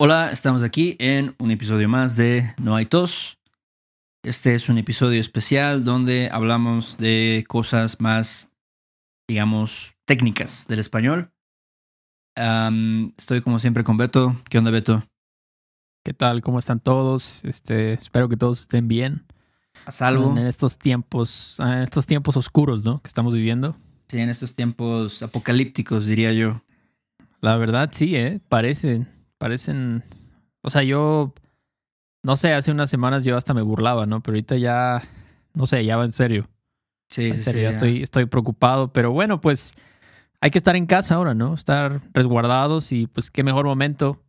Hola, estamos aquí en un episodio más de No hay tos. Este es un episodio especial donde hablamos de cosas más, digamos, técnicas del español. estoy como siempre con Beto. ¿Qué onda, Beto? ¿Qué tal? ¿Cómo están todos? Este, espero que todos estén bien. A salvo. En estos tiempos, ah, en estos tiempos oscuros, ¿no? Que estamos viviendo. Sí, en estos tiempos apocalípticos, diría yo. La verdad, sí, ¿eh? Parecen. Parecen. O sea, yo. No sé, hace unas semanas yo hasta me burlaba, ¿no? Pero ahorita ya. No sé, ya va en serio. Sí, sí, sí, Estoy, estoy preocupado. Pero bueno, pues. Hay que estar en casa ahora, ¿no? Estar resguardados y pues qué mejor momento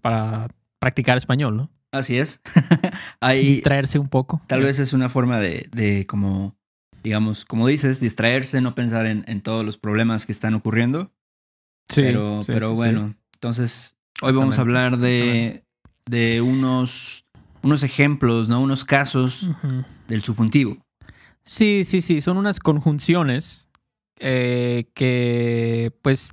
para practicar español, ¿no? Así es. distraerse un poco. Tal vez es una forma de, de como, digamos, como dices, distraerse, no pensar en, todos los problemas que están ocurriendo. Sí. Pero, pero bueno, entonces Hoy vamos a hablar de, unos, unos ejemplos, ¿no? Unos casos del subjuntivo. Sí, sí, sí. Son unas conjunciones eh, que, pues,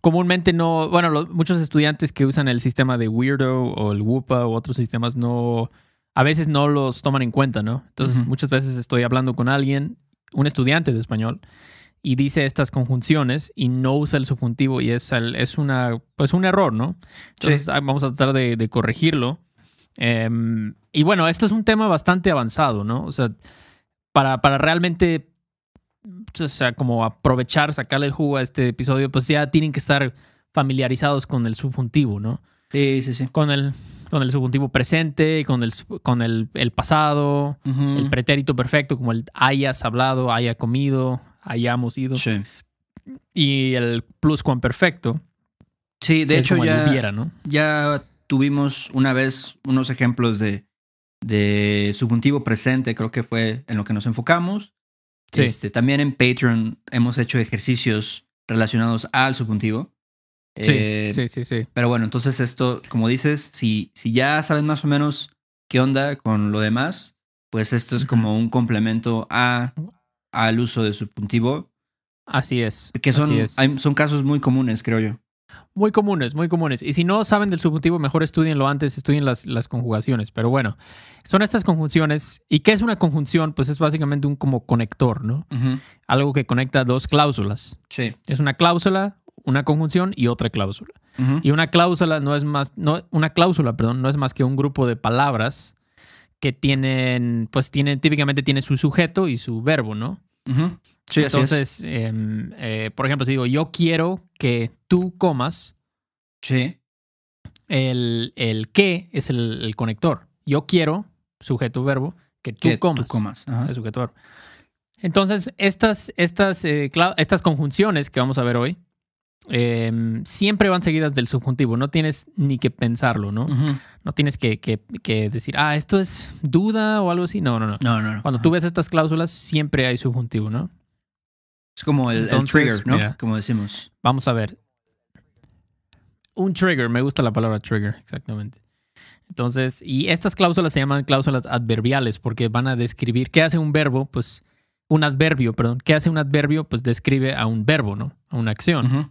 comúnmente no. Bueno, muchos estudiantes que usan el sistema de Weirdo o el WUPA u otros sistemas no. A veces no los toman en cuenta, ¿no? Entonces, muchas veces estoy hablando con alguien, un estudiante de español, y dice estas conjunciones y no usa el subjuntivo y es, es una, pues un error, ¿no? Entonces ah, vamos a tratar de, corregirlo. Em, y bueno, esto es un tema bastante avanzado, ¿no? O sea, para, para realmente, sea, como aprovechar, sacarle el jugo a este episodio, pues ya tienen que estar familiarizados con el subjuntivo, ¿no? Sí, sí, sí. Con el, con el subjuntivo presente, con el, con el, pasado, el pretérito perfecto, como el hayas hablado, haya comido, hayamos ido. Sí. Y el plus cuan perfecto. Sí, de hecho ya, ¿no? ya tuvimos una vez unos ejemplos de, de subjuntivo presente, creo que fue en lo que nos enfocamos. Sí. Este, también en Patreon hemos hecho ejercicios relacionados al subjuntivo. Sí, sí, eh, sí, sí, Pero bueno, entonces esto, como dices, si, si ya saben más o menos qué onda con lo demás, pues esto es como un complemento a al uso del subjuntivo. Así es. Que son, son casos muy comunes, creo yo. Muy comunes, muy comunes. Y si no saben del subjuntivo, mejor estudienlo antes, estudien las, las, conjugaciones. Pero bueno, son estas conjunciones. ¿Y qué es una conjunción? Pues es básicamente un como conector, ¿no? Algo que conecta dos cláusulas. Sí. Es una cláusula, una conjunción y otra cláusula. Y una cláusula no es más, no, una cláusula, perdón, no es más que un grupo de palabras que tienen, pues tienen, típicamente tiene su sujeto y su verbo, ¿no? sí, Entonces, em, eh, por ejemplo, si digo, yo quiero que tú comas. El, el que es el, conector. Yo quiero, sujeto verbo, que tú comas. Tú comas. sujeto Entonces, estas, estas, eh, estas conjunciones que vamos a ver hoy Em, siempre van seguidas del subjuntivo. No tienes ni que pensarlo, ¿no? No tienes que, que, que, decir, ah, esto es duda o algo así. No, no, no. Cuando tú ves estas cláusulas, siempre hay subjuntivo, ¿no? Es como el, trigger, ¿no? como decimos. Vamos a ver. Un trigger, me gusta la palabra trigger, exactamente. Entonces, y estas cláusulas se llaman cláusulas adverbiales porque van a describir qué hace un verbo, pues un adverbio, perdón, qué hace un adverbio, pues describe a un verbo, ¿no? A una acción.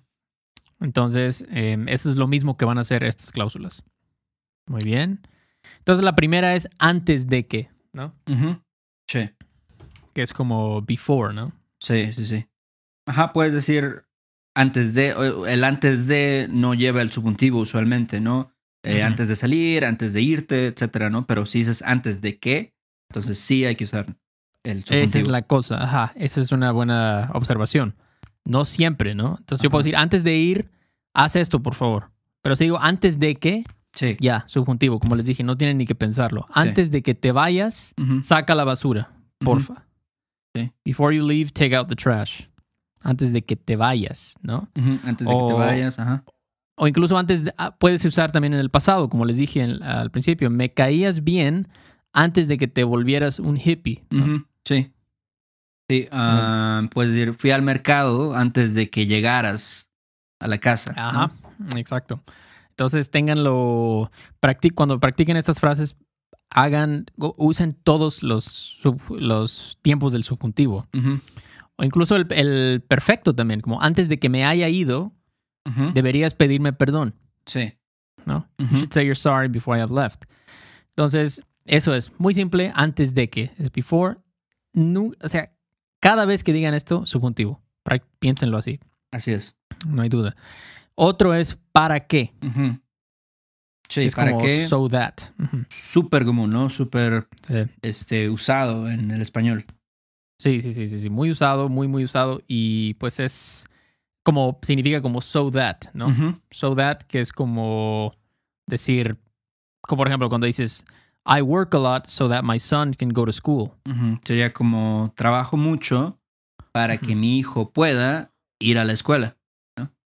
Entonces, eh, eso es lo mismo que van a hacer estas cláusulas. Muy bien. Entonces, la primera es antes de que, ¿no? Sí. Que es como before, ¿no? Sí, sí, sí. Ajá, puedes decir antes de, el antes de no lleva el subjuntivo usualmente, ¿no? Eh, antes de salir, antes de irte, etcétera, ¿no? Pero si dices antes de que, entonces sí hay que usar el subjuntivo. Esa es la cosa, ajá. Esa es una buena observación. No siempre, ¿no? Entonces yo puedo decir antes de ir haz esto, por favor. Pero si digo, antes de que, sí. ya, subjuntivo, como les dije, no tienen ni que pensarlo. Antes de que te vayas, saca la basura, porfa. sí. Before you leave, take out the trash. Antes de que te vayas, ¿no? Antes de que te vayas, ajá. O incluso antes, de, ah, puedes usar también en el pasado, como les dije al principio, me caías bien antes de que te volvieras un hippie. Sí. Sí, ah, puedes decir, fui al mercado antes de que llegaras a la casa. Ajá, exacto. Entonces tenganlo, cuando practiquen estas frases, hagan, usen todos los, los tiempos del subjuntivo. O incluso el, perfecto también, como antes de que me haya ido, deberías pedirme perdón. Sí. ¿No? You should say you're sorry before I have left. Entonces, eso es muy simple, antes de que, es before. o sea, cada vez que digan esto, subjuntivo. Piénsenlo así. Así es no hay duda. Otro es ¿para qué? Sí, es ¿para qué? So that. Súper común, ¿no? Súper este, usado en el español. Sí, sí, sí, sí, muy usado, muy, muy usado. Y pues es como, significa como so that, ¿no? So that, que es como decir, como por ejemplo cuando dices, I work a lot so that my son can go to school. Sería como, trabajo mucho para que mi hijo pueda ir a la escuela.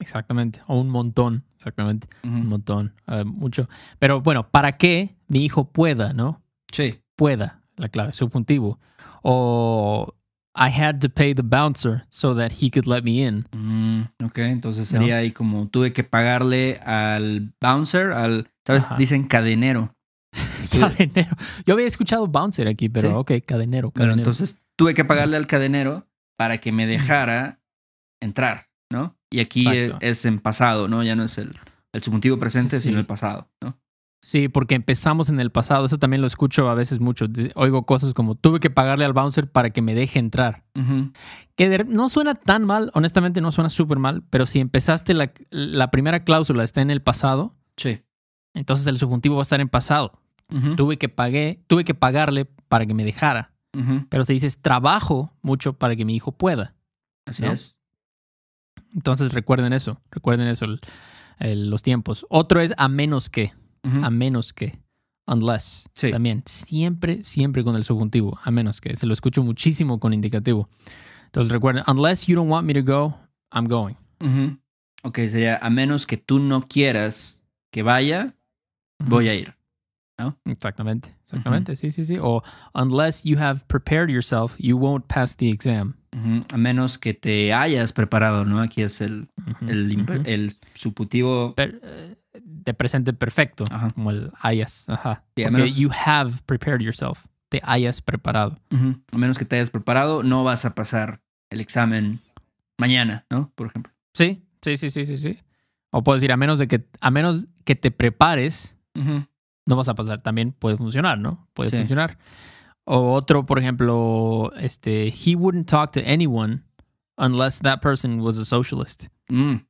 Exactamente, o un montón, exactamente, un montón, eh, mucho. Pero bueno, ¿para que mi hijo pueda, no? Sí. Pueda, la clave, subjuntivo. O I had to pay the bouncer so that he could let me in. Mm, ok, entonces sería ahí como tuve que pagarle al bouncer, al, ¿sabes? Dicen cadenero. cadenero. Yo había escuchado bouncer aquí, pero ok, cadenero, cadenero. Pero entonces tuve que pagarle al cadenero para que me dejara entrar, ¿no? Y aquí eh, es, en pasado, ¿no? Ya no es el, subjuntivo presente, sino el pasado, ¿no? Sí, porque empezamos en el pasado. Eso también lo escucho a veces mucho. Oigo cosas como tuve que pagarle al bouncer para que me deje entrar. Que no suena tan mal, honestamente no suena súper mal, pero si empezaste la, la, primera cláusula está en el pasado, sí. entonces el subjuntivo va a estar en pasado. Tuve que pagué, tuve que pagarle para que me dejara. Pero si dices trabajo mucho para que mi hijo pueda. Así es. Entonces recuerden eso, recuerden eso, los tiempos. Otro es a menos que, a menos que, unless. Sí. También, siempre, siempre con el subjuntivo, a menos que. Se lo escucho muchísimo con indicativo. Entonces recuerden, unless you don't want me to go, I'm going. Ok, sería a menos que tú no quieras que vaya, voy a ir. ¿No? Exactamente, exactamente, sí, sí, sí. O unless you have prepared yourself, you won't pass the exam. A menos que te hayas preparado, ¿no? Aquí es el, el, eh, de presente perfecto, como el hayas. Ajá. you have prepared yourself. Te hayas preparado. A menos que te hayas preparado, no vas a pasar el examen mañana, ¿no? Por ejemplo. Sí, sí, sí, sí, sí, O puedo decir, a menos de que, a menos que te prepares, no vas a pasar. También puede funcionar, ¿no? Puede funcionar. O otro, por ejemplo, este, he wouldn't talk to anyone unless that person was a socialist. Mm.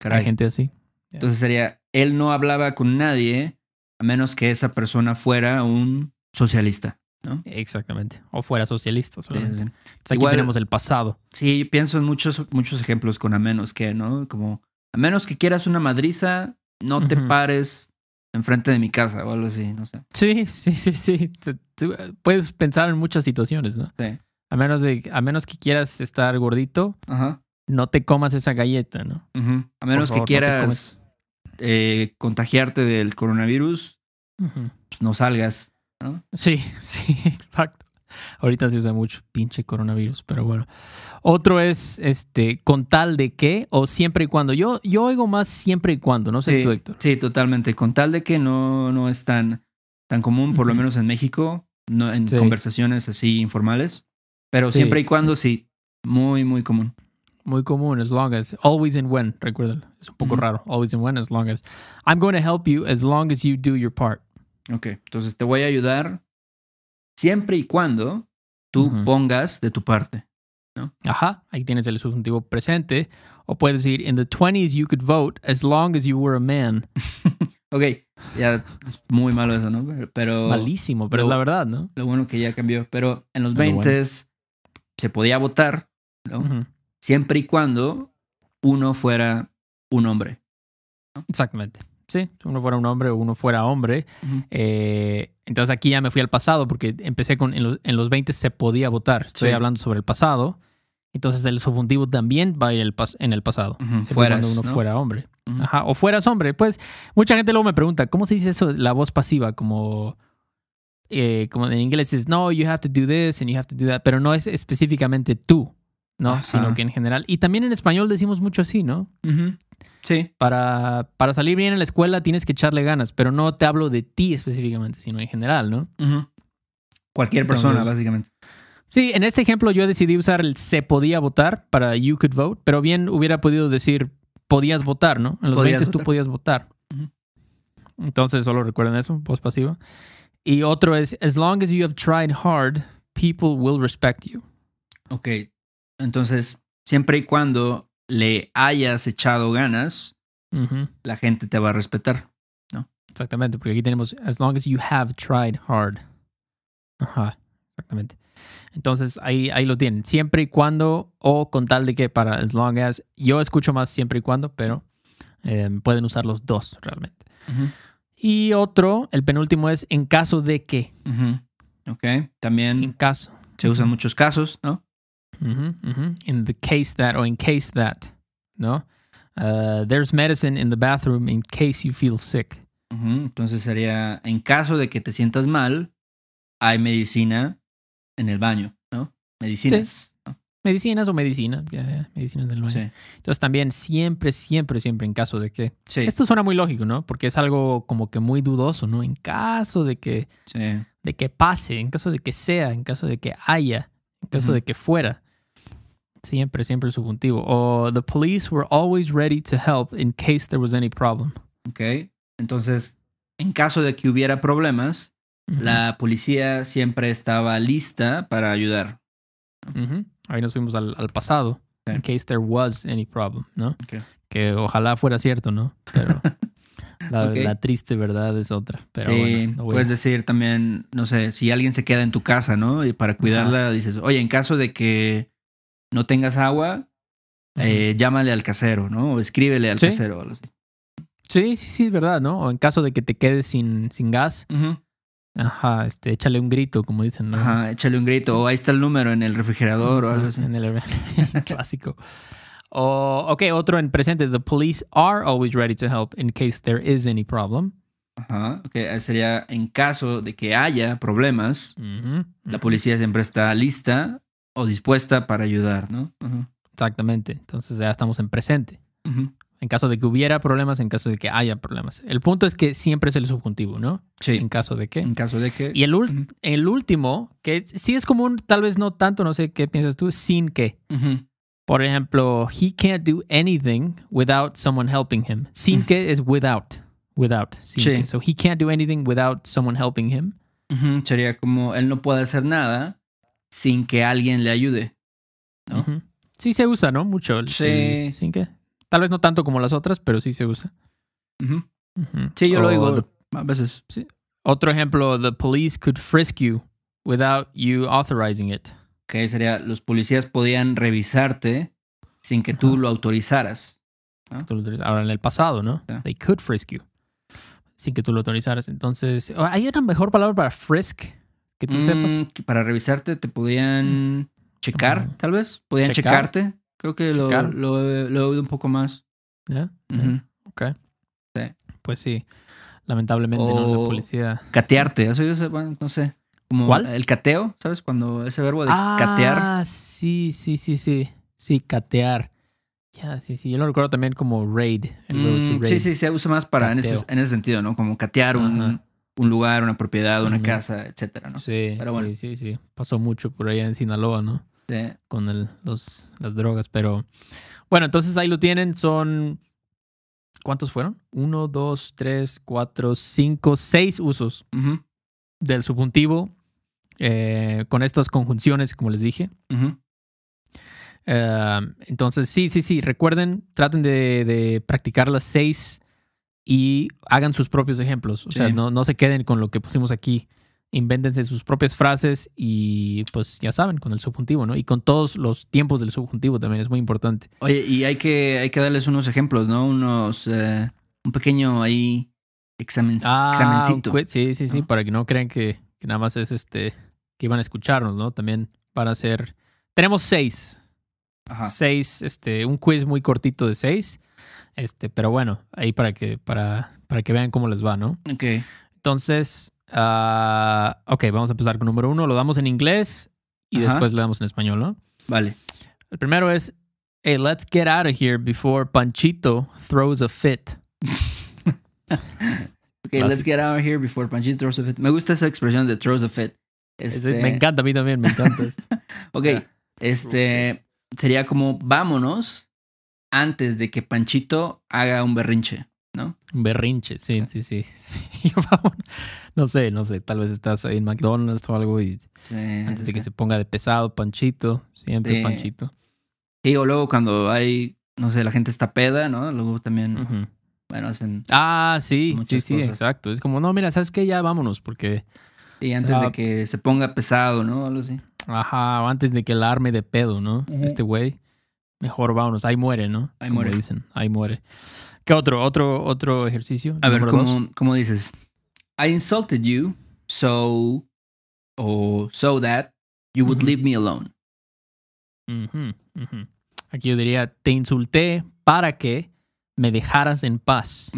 Caray. Hay gente así. Entonces sería, él no hablaba con nadie a menos que esa persona fuera un socialista. ¿no? Exactamente. O fuera socialista. Sí, Entonces, aquí tenemos el pasado. Sí, pienso en muchos, muchos ejemplos con a menos que, ¿no? Como, a menos que quieras una madriza, no te pares enfrente de mi casa o algo así, no sé. Sí, sí, sí, sí. Puedes pensar en muchas situaciones, ¿no? Sí. A menos, de, a menos que quieras estar gordito, no te comas esa galleta, ¿no? A menos que quieras eh, contagiarte del coronavirus, pues, no salgas, ¿no? Sí, sí, exacto. Ahorita se usa mucho, pinche coronavirus, pero bueno. Otro es este, con tal de que o siempre y cuando. Yo, yo oigo más siempre y cuando, no sé sí, tú, Héctor. Sí, totalmente. Con tal de que no, no es tan, tan común, por lo menos en México, no, en conversaciones así informales. Pero siempre y cuando sí. Muy, muy común. Muy común, as long as. Always and when, recuérdalo. Es un poco raro. Always and when, as long as. I'm going to help you as long as you do your part. Ok, entonces te voy a ayudar siempre y cuando tú pongas de tu parte. ¿no? Ajá, ahí tienes el subjuntivo presente. O puedes decir, in the 20s you could vote as long as you were a man. ok, ya es muy malo eso, ¿no? Pero, Malísimo, pero es la verdad, ¿no? Lo bueno que ya cambió. Pero en los 20s se podía votar, ¿no? Siempre y cuando uno fuera un hombre. Exactamente uno fuera un hombre o uno fuera hombre. Eh, entonces aquí ya me fui al pasado porque empecé con, en los, en 20 se podía votar. Estoy hablando sobre el pasado. Entonces el subjuntivo también va en el, pasado. fuera uno fuera hombre. o fueras hombre. Pues mucha gente luego me pregunta, ¿cómo se dice eso? La voz pasiva, como... Eh, como en inglés es, no, you have to do this and you have to do that, pero no es específicamente tú, ¿no? Sino que en general. Y también en español decimos mucho así, ¿no? Sí. Para, para salir bien en la escuela tienes que echarle ganas, pero no te hablo de ti específicamente, sino en general, ¿no? Cualquier persona, básicamente. Sí, en este ejemplo yo decidí usar el se podía votar para you could vote, pero bien hubiera podido decir podías votar, ¿no? En los 20 tú podías votar. Entonces solo recuerden eso, voz pasiva. Y otro es, as long as you have tried hard, people will respect you. Ok, entonces siempre y cuando le hayas echado ganas, la gente te va a respetar, ¿no? Exactamente, porque aquí tenemos as long as you have tried hard. Ajá, exactamente. Entonces ahí, ahí lo tienen, siempre y cuando o con tal de que para as long as, yo escucho más siempre y cuando, pero eh, pueden usar los dos realmente. Y otro, el penúltimo es en caso de que. okay Ok, también. En caso. Se usan muchos casos, ¿no? Mm-hmm, mm-hmm. In the case that o in case that, ¿no? Uh, there's medicine in the bathroom in case you feel sick. Mm-hmm. Entonces sería, en caso de que te sientas mal, hay medicina en el baño, ¿no? Medicinas. Medicinas o medicina, ya, medicinas del baño. Entonces también siempre, siempre, siempre en caso de que... Esto suena muy lógico, ¿no? Porque es algo como que muy dudoso, ¿no? En caso de que... De que pase, en caso de que sea, en caso de que haya, en caso de que fuera. Siempre, siempre subjuntivo. O the police were always ready to help in case there was any problem. Ok. Entonces, en caso de que hubiera problemas, la policía siempre estaba lista para ayudar. Ahí nos fuimos al, pasado. In case there was any problem, ¿no? Que ojalá fuera cierto, ¿no? Pero la, triste verdad es otra. Pero sí, puedes decir también, no sé, si alguien se queda en tu casa, ¿no? Y para cuidarla dices, oye, en caso de que no tengas agua, eh, llámale al casero, ¿no? O escríbele al casero. Sí, sí, sí, es verdad, ¿no? O en caso de que te quedes sin, sin gas, ajá, este, échale un grito, como dicen, ¿no? Ajá, échale un grito, o ahí está el número en el refrigerador o algo así. En el clásico. O, ok, otro en presente. The police are always ready to help in case there is any problem. Ajá, ok, sería en caso de que haya problemas, la policía siempre está lista o dispuesta para ayudar, ¿no? Exactamente. Entonces ya estamos en presente. En caso de que hubiera problemas, en caso de que haya problemas. El punto es que siempre es el subjuntivo, ¿no? Sí. En caso de que. En caso de que. Y el, el último, que sí es común, tal vez no tanto, no sé qué piensas tú, sin que. Por ejemplo, he can't do anything without someone helping him. Sin que es without. Without. sí. So he can't do anything without someone helping him. Sería como él no puede hacer nada sin que alguien le ayude. Sí se usa, ¿no? Mucho. sí. sin que. Tal vez no tanto como las otras, pero sí se usa. Sí, yo lo digo a veces. Sí. Otro ejemplo, the police could frisk you without you authorizing it. Que sería, los policías podían revisarte sin que tú lo autorizaras. Ahora en el pasado, ¿no? They could frisk you. Sin que tú lo autorizaras. Entonces, oh, ¿hay una mejor palabra para frisk? Mm, para revisarte te podían mm. checar, tal vez. Podían checarte. Creo que lo, he oído un poco más. ¿Ya? Ok. Pues sí. Lamentablemente, La policía. Catearte. Eso yo no sé. Como El cateo, ¿sabes? Cuando ese verbo de ah, catear. Ah, sí, sí, sí, sí. Sí, catear. Ya, sí, sí. Yo lo recuerdo también como raid. El mm, Sí, sí, se usa más para en ese, en ese, sentido, ¿no? Como catear un, un lugar, una propiedad, una casa, etcétera, ¿no? Sí, sí, sí, Pasó mucho por allá en Sinaloa, ¿no? Sí. Con los, las drogas, pero bueno, entonces ahí lo tienen, son... ¿Cuántos fueron? Uno, dos, tres, cuatro, cinco, seis usos del subjuntivo eh, con estas conjunciones, como les dije. Eh, entonces, sí, sí, sí, recuerden, traten de, de practicar las seis y hagan sus propios ejemplos. O sea, no, no se queden con lo que pusimos aquí. Invéntense sus propias frases y pues ya saben, con el subjuntivo, ¿no? Y con todos los tiempos del subjuntivo también es muy importante. Oye, y hay que, hay que darles unos ejemplos, ¿no? Unos, eh, un pequeño ahí examen, ah, examencito. sí, sí, sí, para que no crean que, nada más es este, que iban a escucharnos, ¿no? También para hacer... Tenemos seis. Ajá. Seis, este, un quiz muy cortito de seis. Este, pero bueno, ahí para que, para, para que vean cómo les va, ¿no? Ok. Entonces, uh, ok, vamos a empezar con número uno. Lo damos en inglés y después le damos en español, ¿no? Vale. El primero es, hey, let's get out of here before Panchito throws a fit. ok, let's get out of here before Panchito throws a fit. Me gusta esa expresión de throws a fit. Este me encanta, a mí también, me encanta. ok, este sería como vámonos antes de que Panchito haga un berrinche, ¿no? Un Berrinche, sí, sí, sí. no sé, no sé, tal vez estás ahí en McDonald's o algo y antes de que se ponga de pesado, Panchito, siempre Panchito. Sí, o luego cuando hay, no sé, la gente está peda, ¿no? Luego también, bueno, hacen... Ah, sí, sí, sí, exacto. Es como, no, mira, ¿sabes qué? Ya vámonos porque... Y antes de que se ponga pesado, ¿no? Algo así. Ajá, antes de que el arme de pedo, ¿no? Este güey. Mejor vámonos, ahí muere, ¿no? Ahí como muere. dicen, ahí muere. ¿Qué otro, otro, otro ejercicio? A ver, ¿cómo, dices? I insulted you, so, so that you would leave me alone. Aquí yo diría, te insulté para que me dejaras en paz.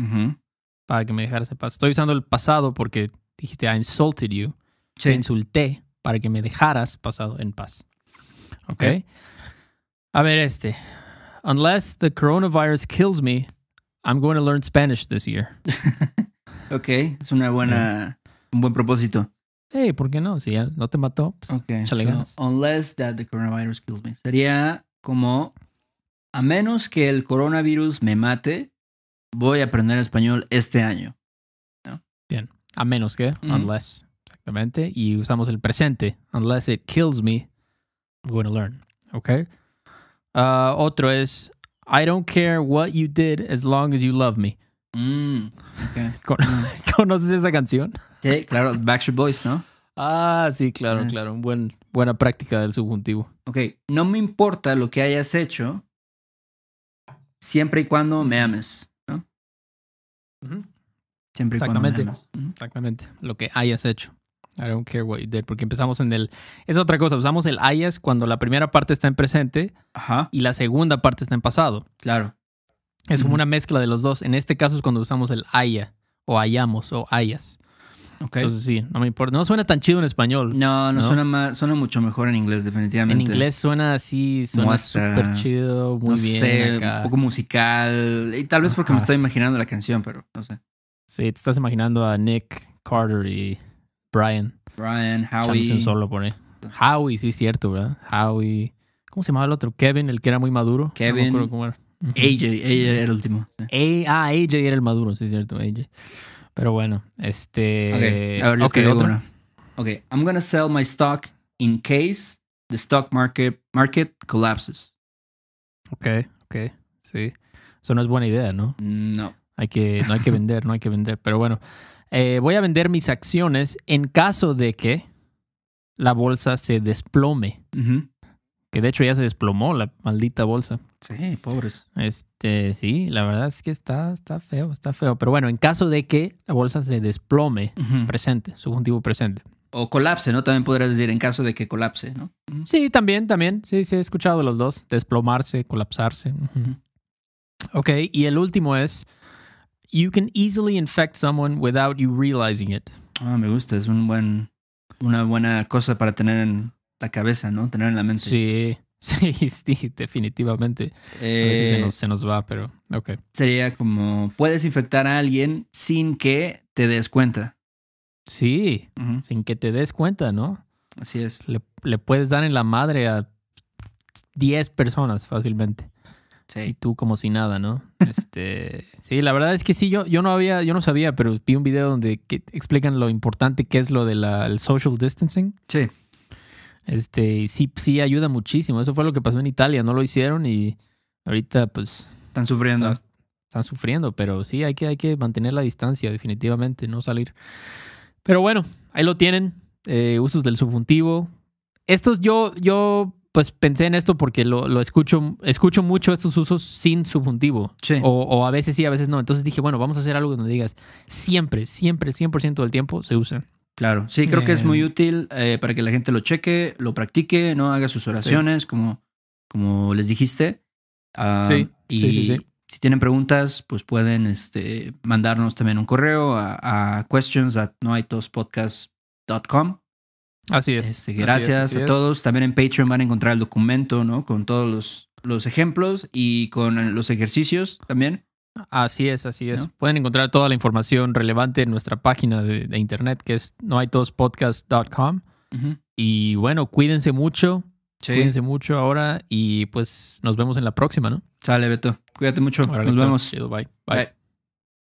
Para que me dejaras en paz. Estoy usando el pasado porque dijiste, I insulted you. Te insulté para que me dejaras pasado en paz. ¿Ok? okay. A ver este. Unless the coronavirus kills me, I'm going to learn Spanish this year. ok, es una buena, un buen propósito. Sí, ¿por qué no? Si no te mató, pues ganas. Unless that the coronavirus kills me. Sería como, a menos que el coronavirus me mate, voy a aprender español este año. ¿No? Bien, a menos que, mm. unless, exactamente. Y usamos el presente, unless it kills me, I'm going to learn. Okay. Uh, otro es I don't care what you did as long as you love me. Mm, mm. ¿Conoces esa canción? Sí, claro, Backstreet Boys, ¿no? Ah, sí, claro, ah. claro. Buen, buena práctica del subjuntivo. Ok, no me importa lo que hayas hecho siempre y cuando me ames, ¿no? Siempre y Exactamente. cuando Exactamente, lo que hayas hecho. I don't care what you did, porque empezamos en el... Es otra cosa, usamos el ayas cuando la primera parte está en presente y la segunda parte está en pasado. Claro. Es como una mezcla de los dos. En este caso es cuando usamos el haya o hayamos o ayas. Entonces sí, no me importa. No suena tan chido en español. No, no, suena más, suena mucho mejor en inglés, definitivamente. En inglés suena así, suena súper chido, muy no bien. un poco musical. Y tal vez porque me estoy imaginando la canción, pero no sé. Sí, te estás imaginando a Nick Carter y Brian. Brian, Howie. solo por Howie, sí, es cierto, ¿verdad? Howie. ¿Cómo se llamaba el otro? Kevin, el que era muy maduro. Kevin. No cómo era. AJ, AJ era el último. ah, AJ era el maduro, sí, es cierto, AJ. Pero bueno, este. Okay, a okay, otro. Ok, I'm gonna sell my stock in case the stock market, market collapses. Ok, ok, sí. Eso no es buena idea, ¿no? No. Hay que, no hay que vender, no hay que vender. Pero bueno, eh, voy a vender mis acciones en caso de que la bolsa se desplome. Que de hecho ya se desplomó la maldita bolsa. Sí, pobres. Este, sí, la verdad es que está, está feo, está feo. Pero bueno, en caso de que la bolsa se desplome, presente, subjuntivo presente. O colapse, ¿no? También podrías decir en caso de que colapse, ¿no? Sí, también, también. Sí, sí, he escuchado los dos. Desplomarse, colapsarse. Ok, y el último es You can easily infect someone without you realizing it. Ah, me gusta, es buen, una buena cosa para tener en la cabeza, ¿no? Tener en la mente. Sí, sí, sí definitivamente. a eh, se nos, va, pero ok. Sería como, puedes infectar a alguien sin que te des cuenta. Sí, sin que te des cuenta, ¿no? Así es. Le, le, puedes dar en la madre a 10 personas fácilmente. Y tú como si nada, ¿no? Este, sí, la verdad es que sí, yo, yo no había, yo no sabía, pero vi un video donde que explican lo importante que es lo del social distancing. Sí. Este, sí, sí ayuda muchísimo. Eso fue lo que pasó en Italia, no lo hicieron y ahorita pues... Están sufriendo. Están, sufriendo, pero sí, hay que, hay que mantener la distancia definitivamente, no salir. Pero bueno, ahí lo tienen. Eh, usos del subjuntivo. Estos yo, yo pues pensé en esto porque lo, escucho, escucho mucho estos usos sin subjuntivo. O, a veces sí, a veces no. Entonces dije, bueno, vamos a hacer algo donde digas. Siempre, siempre, 100% del tiempo se usan. Claro, sí, creo que es muy eh. útil eh, para que la gente lo cheque, lo practique, no haga sus oraciones, como, como les dijiste. Ah, sí. Y sí, sí, si tienen preguntas, pues pueden este, mandarnos también un correo a, a questions at noaitospodcast.com este, así es. gracias a todos. También en Patreon van a encontrar el documento, ¿no? Con todos los, los ejemplos y con los ejercicios también. Así es, así es. Pueden encontrar toda la información relevante en nuestra página de, internet que es nohaytodospodcast.com. Y bueno, cuídense mucho. Cuídense mucho ahora y pues nos vemos en la próxima, ¿no? Sale, Beto. Cuídate mucho. nos vemos. Bye. Bye.